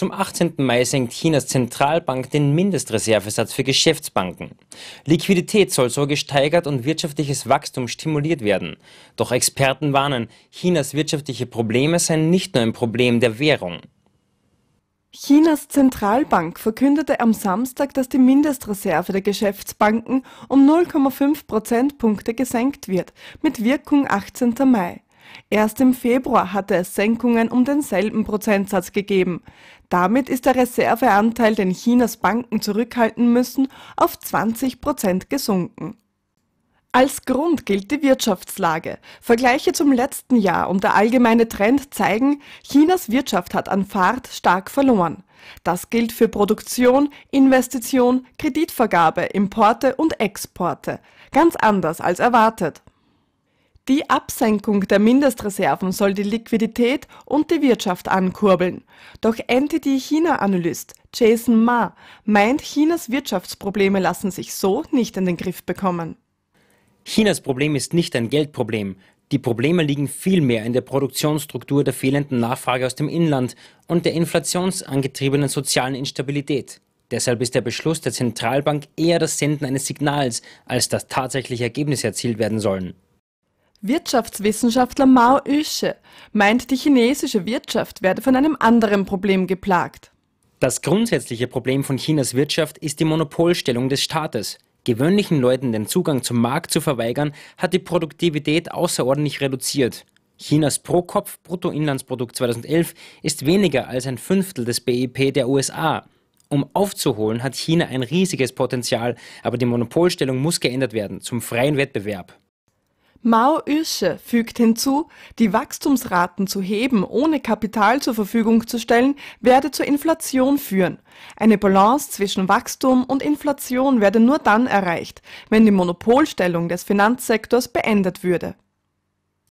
Zum 18. Mai senkt Chinas Zentralbank den Mindestreservesatz für Geschäftsbanken. Liquidität soll so gesteigert und wirtschaftliches Wachstum stimuliert werden. Doch Experten warnen, Chinas wirtschaftliche Probleme seien nicht nur ein Problem der Währung. Chinas Zentralbank verkündete am Samstag, dass die Mindestreserve der Geschäftsbanken um 0,5 Prozentpunkte gesenkt wird, mit Wirkung 18. Mai. Erst im Februar hatte es Senkungen um denselben Prozentsatz gegeben. Damit ist der Reserveanteil, den Chinas Banken zurückhalten müssen, auf 20 Prozent gesunken. Als Grund gilt die Wirtschaftslage. Vergleiche zum letzten Jahr und der allgemeine Trend zeigen, Chinas Wirtschaft hat an Fahrt stark verloren. Das gilt für Produktion, Investition, Kreditvergabe, Importe und Exporte. Ganz anders als erwartet. Die Absenkung der Mindestreserven soll die Liquidität und die Wirtschaft ankurbeln. Doch Entity China-Analyst Jason Ma meint, Chinas Wirtschaftsprobleme lassen sich so nicht in den Griff bekommen. Chinas Problem ist nicht ein Geldproblem. Die Probleme liegen vielmehr in der Produktionsstruktur der fehlenden Nachfrage aus dem Inland und der inflationsangetriebenen sozialen Instabilität. Deshalb ist der Beschluss der Zentralbank eher das Senden eines Signals als dass tatsächliche Ergebnisse erzielt werden sollen. Wirtschaftswissenschaftler Mao Yushe meint, die chinesische Wirtschaft werde von einem anderen Problem geplagt. Das grundsätzliche Problem von Chinas Wirtschaft ist die Monopolstellung des Staates. Gewöhnlichen Leuten den Zugang zum Markt zu verweigern, hat die Produktivität außerordentlich reduziert. Chinas Pro-Kopf-Bruttoinlandsprodukt 2011 ist weniger als ein Fünftel des BIP der USA. Um aufzuholen, hat China ein riesiges Potenzial, aber die Monopolstellung muss geändert werden zum freien Wettbewerb. Mao Irsche fügt hinzu, die Wachstumsraten zu heben, ohne Kapital zur Verfügung zu stellen, werde zur Inflation führen. Eine Balance zwischen Wachstum und Inflation werde nur dann erreicht, wenn die Monopolstellung des Finanzsektors beendet würde.